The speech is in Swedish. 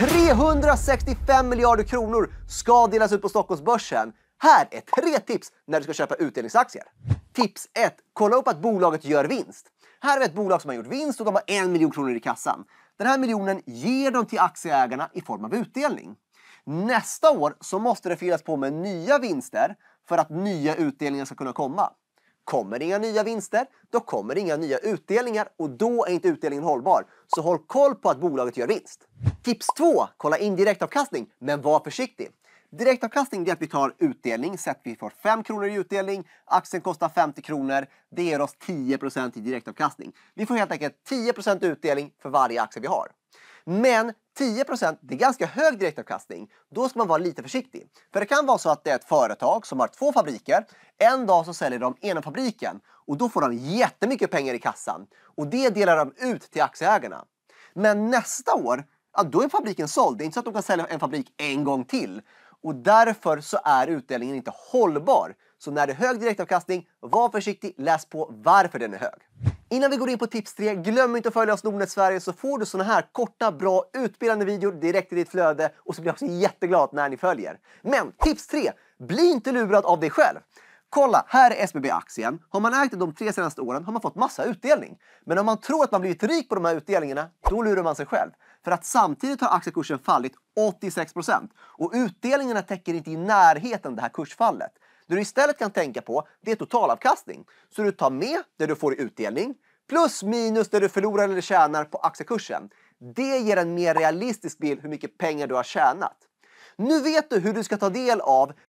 365 miljarder kronor ska delas ut på Stockholmsbörsen. Här är tre tips när du ska köpa utdelningsaktier. Tips 1. Kolla upp att bolaget gör vinst. Här är ett bolag som har gjort vinst och de har en miljon kronor i kassan. Den här miljonen ger de till aktieägarna i form av utdelning. Nästa år så måste det fyllas på med nya vinster för att nya utdelningar ska kunna komma kommer det inga nya vinster, då kommer det inga nya utdelningar och då är inte utdelningen hållbar. Så håll koll på att bolaget gör vinst. Tips 2. Kolla in direktavkastning, men var försiktig. Direktavkastning är att vi tar utdelning, så att vi får 5 kronor i utdelning, aktien kostar 50 kronor, det ger oss 10 i direktavkastning. Vi får helt enkelt 10 utdelning för varje aktie vi har. Men 10 det är ganska hög direktavkastning. Då ska man vara lite försiktig. För det kan vara så att det är ett företag som har två fabriker. En dag så säljer de ena fabriken och då får de jättemycket pengar i kassan. Och det delar de ut till aktieägarna. Men nästa år, ja, då är fabriken såld. Det är inte så att de kan sälja en fabrik en gång till. Och därför så är utdelningen inte hållbar. Så när det är hög direktavkastning, var försiktig, läs på varför den är hög. Innan vi går in på tips 3, glöm inte att följa oss Nordnet Sverige så får du såna här korta, bra, utbildande videor direkt i ditt flöde och så blir jag också jätteglad när ni följer. Men tips 3, bli inte lurad av dig själv. Kolla, här är SBB-aktien. Har man ägt den de tre senaste åren har man fått massa utdelning. Men om man tror att man blivit rik på de här utdelningarna, då lurar man sig själv. För att samtidigt har aktiekursen fallit 86 och utdelningarna täcker inte i närheten det här kursfallet. Det du istället kan tänka på det är totalavkastning. Så du tar med det du får i utdelning plus minus det du förlorar eller tjänar på aktiekursen. Det ger en mer realistisk bild hur mycket pengar du har tjänat. Nu vet du hur du ska ta del av